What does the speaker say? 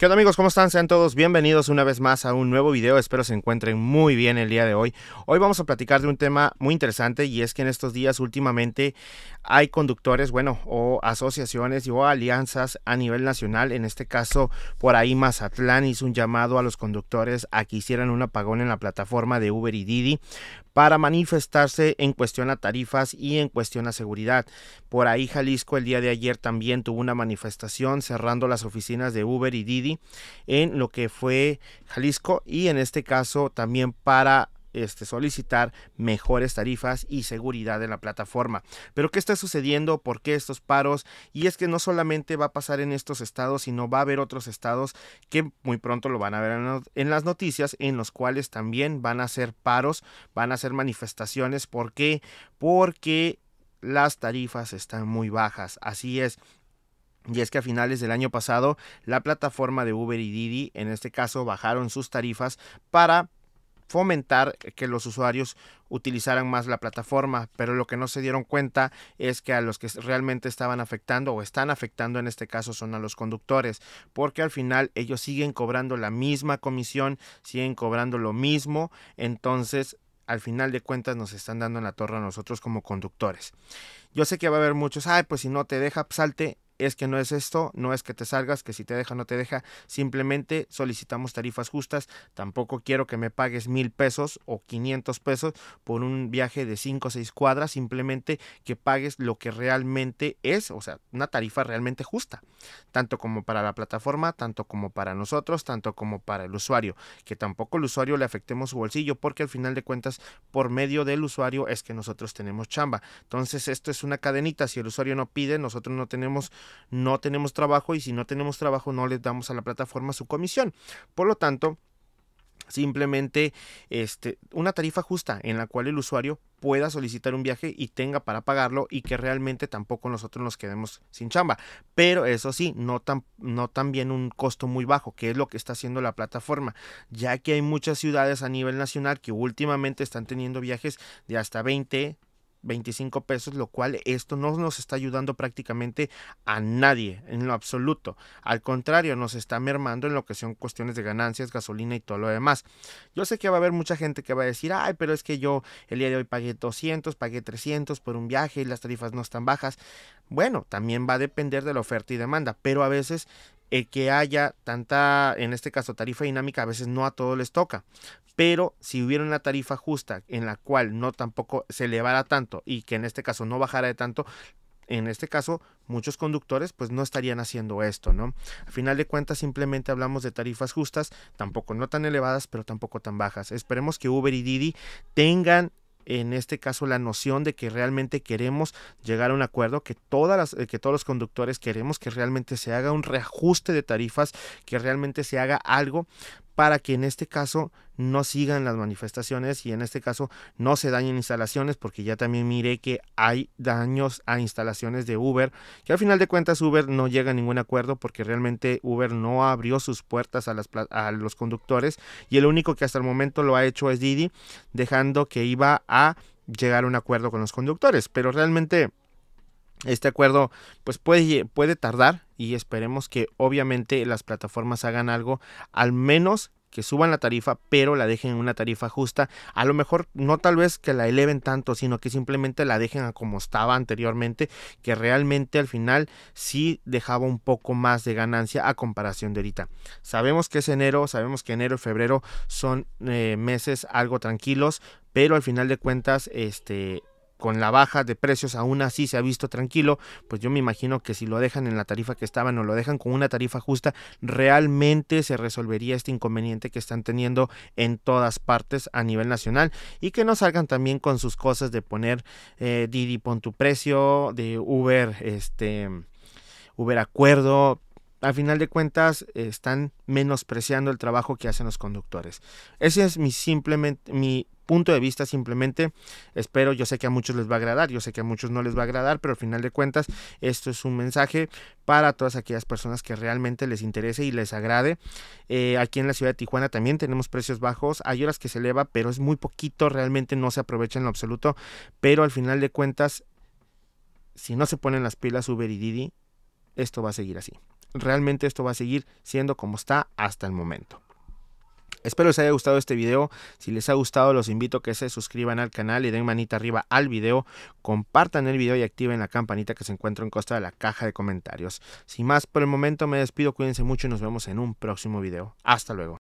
¿Qué onda amigos? ¿Cómo están? Sean todos bienvenidos una vez más a un nuevo video. Espero se encuentren muy bien el día de hoy. Hoy vamos a platicar de un tema muy interesante y es que en estos días últimamente hay conductores, bueno, o asociaciones o alianzas a nivel nacional. En este caso, por ahí Mazatlán hizo un llamado a los conductores a que hicieran un apagón en la plataforma de Uber y Didi para manifestarse en cuestión a tarifas y en cuestión a seguridad. Por ahí Jalisco el día de ayer también tuvo una manifestación cerrando las oficinas de Uber y Didi en lo que fue Jalisco y en este caso también para este, solicitar mejores tarifas y seguridad de la plataforma. Pero ¿qué está sucediendo? ¿Por qué estos paros? Y es que no solamente va a pasar en estos estados, sino va a haber otros estados que muy pronto lo van a ver en, las noticias, en los cuales también van a ser paros, van a ser manifestaciones. ¿Por Porque las tarifas están muy bajas. Así es, y es que a finales del año pasado, la plataforma de Uber y Didi, en este caso, bajaron sus tarifas para fomentar que los usuarios utilizaran más la plataforma, pero lo que no se dieron cuenta es que a los que realmente estaban afectando o están afectando en este caso son a los conductores, porque al final ellos siguen cobrando la misma comisión, siguen cobrando lo mismo, entonces al final de cuentas nos están dando en la torre a nosotros como conductores. Yo sé que va a haber muchos, ay, pues si no te deja, pues salte, es que no es esto, no es que te salgas, que si te deja no te deja, simplemente solicitamos tarifas justas, tampoco quiero que me pagues mil pesos o 500 pesos por un viaje de 5 o 6 cuadras, simplemente que pagues lo que realmente es, o sea, una tarifa realmente justa, tanto como para la plataforma, tanto como para nosotros, tanto como para el usuario, que tampoco el usuario le afectemos su bolsillo, porque al final de cuentas, por medio del usuario es que nosotros tenemos chamba. Entonces, esto es una cadenita, si el usuario no pide, nosotros no tenemos no tenemos trabajo y si no tenemos trabajo no les damos a la plataforma su comisión. Por lo tanto, simplemente este, una tarifa justa en la cual el usuario pueda solicitar un viaje y tenga para pagarlo y que realmente tampoco nosotros nos quedemos sin chamba. Pero eso sí, no, tan, no también un costo muy bajo, que es lo que está haciendo la plataforma, ya que hay muchas ciudades a nivel nacional que últimamente están teniendo viajes de hasta 20, 25 pesos, lo cual esto no nos está ayudando prácticamente a nadie en lo absoluto. Al contrario, nos está mermando en lo que son cuestiones de ganancias, gasolina y todo lo demás. Yo sé que va a haber mucha gente que va a decir, ay, pero es que yo el día de hoy pagué 200, pagué 300 por un viaje y las tarifas no están bajas. Bueno, también va a depender de la oferta y demanda, pero a veces que haya tanta, en este caso, tarifa dinámica, a veces no a todos les toca. Pero si hubiera una tarifa justa en la cual no tampoco se elevara tanto y que en este caso no bajara de tanto, en este caso muchos conductores pues no estarían haciendo esto, ¿no? Al final de cuentas simplemente hablamos de tarifas justas, tampoco no tan elevadas, pero tampoco tan bajas. Esperemos que Uber y Didi tengan en este caso la noción de que realmente queremos llegar a un acuerdo, que, todas eh, que todos los conductores queremos que realmente se haga un reajuste de tarifas, que realmente se haga algo para que en este caso no sigan las manifestaciones y en este caso no se dañen instalaciones porque ya también miré que hay daños a instalaciones de Uber que al final de cuentas Uber no llega a ningún acuerdo porque realmente Uber no abrió sus puertas a, a los conductores y el único que hasta el momento lo ha hecho es Didi dejando que iba a llegar a un acuerdo con los conductores pero realmente este acuerdo pues puede, puede tardar y esperemos que obviamente las plataformas hagan algo, al menos que suban la tarifa, pero la dejen en una tarifa justa. A lo mejor no tal vez que la eleven tanto, sino que simplemente la dejen a como estaba anteriormente, que realmente al final sí dejaba un poco más de ganancia a comparación de ahorita. Sabemos que es enero, sabemos que enero y febrero son eh, meses algo tranquilos, pero al final de cuentas este con la baja de precios aún así se ha visto tranquilo, pues yo me imagino que si lo dejan en la tarifa que estaban o lo dejan con una tarifa justa, realmente se resolvería este inconveniente que están teniendo en todas partes a nivel nacional y que no salgan también con sus cosas de poner eh, Didi pon tu precio, de Uber, este... Uber acuerdo, al final de cuentas eh, están menospreciando el trabajo que hacen los conductores. Ese es mi simplemente mi punto de vista simplemente espero yo sé que a muchos les va a agradar yo sé que a muchos no les va a agradar pero al final de cuentas esto es un mensaje para todas aquellas personas que realmente les interese y les agrade eh, aquí en la ciudad de Tijuana también tenemos precios bajos hay horas que se eleva pero es muy poquito realmente no se aprovecha en lo absoluto pero al final de cuentas si no se ponen las pilas Uber y Didi esto va a seguir así realmente esto va a seguir siendo como está hasta el momento. Espero les haya gustado este video. Si les ha gustado, los invito a que se suscriban al canal y den manita arriba al video, compartan el video y activen la campanita que se encuentra en costa de la caja de comentarios. Sin más por el momento, me despido, cuídense mucho y nos vemos en un próximo video. Hasta luego.